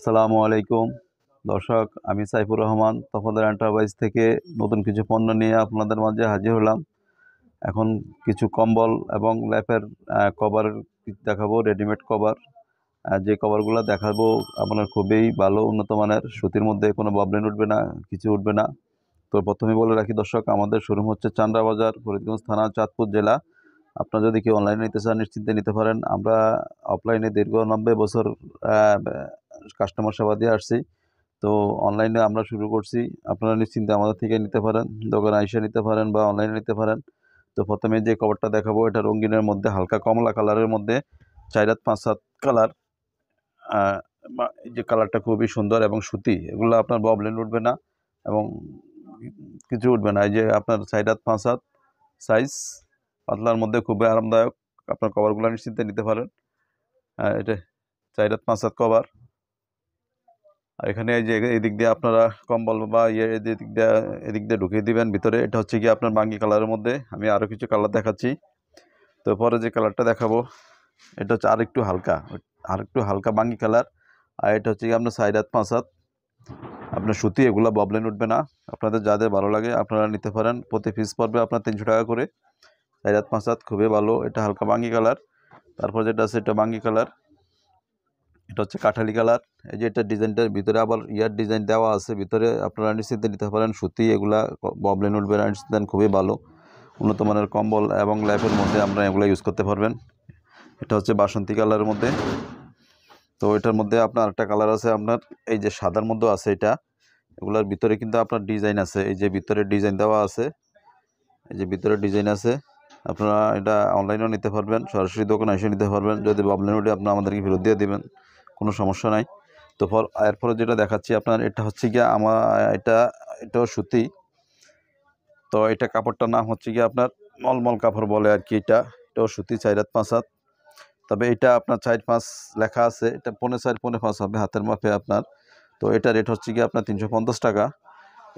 আসসালামু আলাইকুম দর্শক আমি সাইফুর রহমান তফাদার এন্টারপ্রাইজ থেকে নতুন কিছু পণ্য নিয়ে আপনাদের মাঝে হাজির হলাম এখন কিছু কম্বল এবং ল্যাপের কভার দেখাবো রেডিমেড কভার যে কভারগুলো দেখাবো আপনার খুবই ভালো উন্নত মানের সুতির মধ্যে কোনো বাবলিন উঠবে না কিছু উঠবে না তো প্রথমে বলে রাখি দর্শক আমাদের শোরুম হচ্ছে চান্দ্রা বাজার ফরিদগঞ্জ থানা চাঁদপুর জেলা আপনারা যদি কেউ অনলাইনে নিতে চান নিশ্চিন্তে নিতে পারেন আমরা অফলাইনে দীর্ঘ নব্বই বছর কাস্টমার সেবা দিয়ে আসছি তো অনলাইনে আমরা শুরু করছি আপনারা নিশ্চিন্তে আমাদের থেকে নিতে পারেন দোকানে আইসে নিতে পারেন বা অনলাইনে নিতে পারেন তো প্রথমে যে কভারটা দেখাবো এটা রঙিনের মধ্যে হালকা কমলা কালারের মধ্যে চাইরাত পাঁচ সাত কালার যে কালারটা খুবই সুন্দর এবং সুতি এগুলো আপনার ববলেন উঠবে না এবং কিছু উঠবে না এই যে আপনার চাইরাত পাঁচ হাত সাইজ পাতলার মধ্যে খুবই আরামদায়ক আপনার কভারগুলো নিশ্চিন্তে নিতে পারেন এটা চাইরাত পাঁচ হাত কভার আর এখানে এই যে এদিক দিয়ে আপনারা কম্বল বা ইয়ে এদিক দিয়ে এদিক দিয়ে ঢুকিয়ে দিবেন ভিতরে এটা হচ্ছে কি আপনার বাঙ্গি কালারের মধ্যে আমি আরও কিছু কালার দেখাচ্ছি তো পরে যে কালারটা দেখাবো এটা হচ্ছে আর একটু হালকা আর একটু হালকা বাঙ্গি কালার আর এটা হচ্ছে কি আপনার সাইরাত হাত আপনার সুতি এগুলো ববলেন উঠবে না আপনাদের যাদের ভালো লাগে আপনারা নিতে পারেন প্রতি পিস পড়বে আপনার তিনশো টাকা করে সাইরাত হাত খুবই ভালো এটা হালকা বাঙ্গি কালার তারপর যেটা আছে এটা বাঙ্গি কালার এটা হচ্ছে কাঠালি কালার এই যে এটা ডিজাইনটার ভিতরে আবার ইয়ার ডিজাইন দেওয়া আছে ভিতরে আপনারা নিশ্চিন্তে নিতে পারেন সুতি এগুলা ববলেন উঠবে নিশ্চিন্তে খুবই ভালো উন্নত মানের কম্বল এবং লাইফের মধ্যে আপনারা এগুলো ইউজ করতে পারবেন এটা হচ্ছে বাসন্তী কালারের মধ্যে তো এটার মধ্যে আপনার একটা কালার আছে আপনার এই যে সাদার মধ্যে আছে এটা এগুলার ভিতরে কিন্তু আপনার ডিজাইন আছে এই যে ভিতরে ডিজাইন দেওয়া আছে এই যে ভিতরে ডিজাইন আছে আপনারা এটা অনলাইনেও নিতে পারবেন সরাসরি দোকানে এসে নিতে পারবেন যদি বাবলেন হলে আপনারা আমাদেরকে ফেরত দিয়ে দেবেন কোনো সমস্যা নাই তো ফল এরপরে যেটা দেখাচ্ছি আপনার এটা হচ্ছে গিয়ে আমার এটা এটাও সুতি তো এটা কাপড়টার নাম হচ্ছে গিয়ে আপনার মলমল কাপড় বলে আর কি এটা এটাও সুতি চাইরাত পাঁচ হাত তবে এটা আপনার চার পাঁচ লেখা আছে এটা পনেরো চার পনেরো পাঁচ হবে হাতের মাপে আপনার তো এটা রেট হচ্ছে গিয়ে আপনার তিনশো টাকা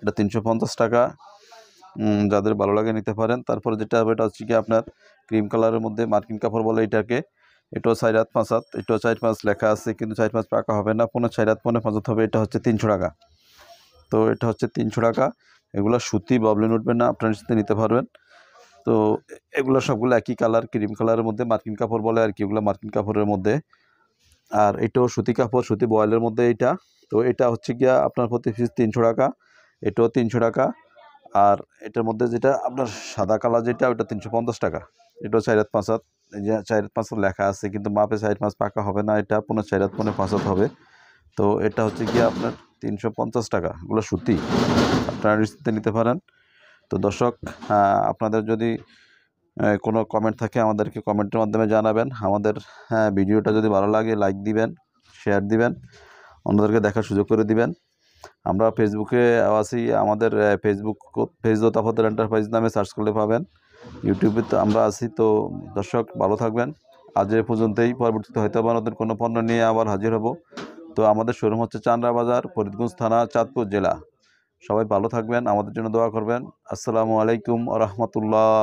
এটা তিনশো টাকা যাদের ভালো লাগে নিতে পারেন তারপরে যেটা হবে এটা হচ্ছে কি আপনার ক্রিম কালারের মধ্যে মার্কিন কাপড় বলে এটাকে এটাও চার রাত পাঁচ হাত এটাও চার পাঁচ লেখা আছে কিন্তু চার পাঁচ পাকা হবে না পনেরো চার রাত পনেরো পাঁচ হাত হবে এটা হচ্ছে তিনশো টাকা তো এটা হচ্ছে তিনশো টাকা এগুলো সুতি বাবলিন উঠবে না আপনার সাথে নিতে পারবেন তো এগুলো সবগুলো একই কালার ক্রিম কালারের মধ্যে মার্কিন কাপড় বলে আর কি এগুলো মার্কিন কাপড়ের মধ্যে আর এটাও সুতি কাপড় সুতি বয়েলের মধ্যে এটা তো এটা হচ্ছে গিয়া আপনার প্রতি ফিস তিনশো টাকা এটাও তিনশো টাকা আর এটার মধ্যে যেটা আপনার সাদা কালার যেটা ওটা তিনশো পঞ্চাশ টাকা এটাও চার হাত পাঁচ হাত যে চার পাঁচ লেখা আছে কিন্তু মাপে চার পাঁচ পাকা হবে না এটা পনেরো চার হাত পনেরো পাঁচ হাত হবে তো এটা হচ্ছে গিয়ে আপনার তিনশো পঞ্চাশ টাকা এগুলো সুতি আপনারা নিশ্চিত নিতে পারেন তো দর্শক আপনাদের যদি কোনো কমেন্ট থাকে আমাদেরকে কমেন্টের মাধ্যমে জানাবেন আমাদের হ্যাঁ, ভিডিওটা যদি ভালো লাগে লাইক দিবেন শেয়ার দিবেন অন্যদেরকে দেখার সুযোগ করে দিবেন আমরা ফেসবুকে আসি আমাদের ফেসবুক ফেসবুক আফাদের এন্টারপ্রাইজ নামে সার্চ করলে পাবেন ইউটিউবে তো আমরা আছি তো দর্শক ভালো থাকবেন আজ এ পর্যন্তই পরবর্তীতে হয়তো বা নতুন কোনো পণ্য নিয়ে আবার হাজির হব তো আমাদের শোরুম হচ্ছে চান্দা বাজার ফরিদগঞ্জ থানা চাঁদপুর জেলা সবাই ভালো থাকবেন আমাদের জন্য দোয়া করবেন আসসালামু আলাইকুম আ রহমতুল্লাহ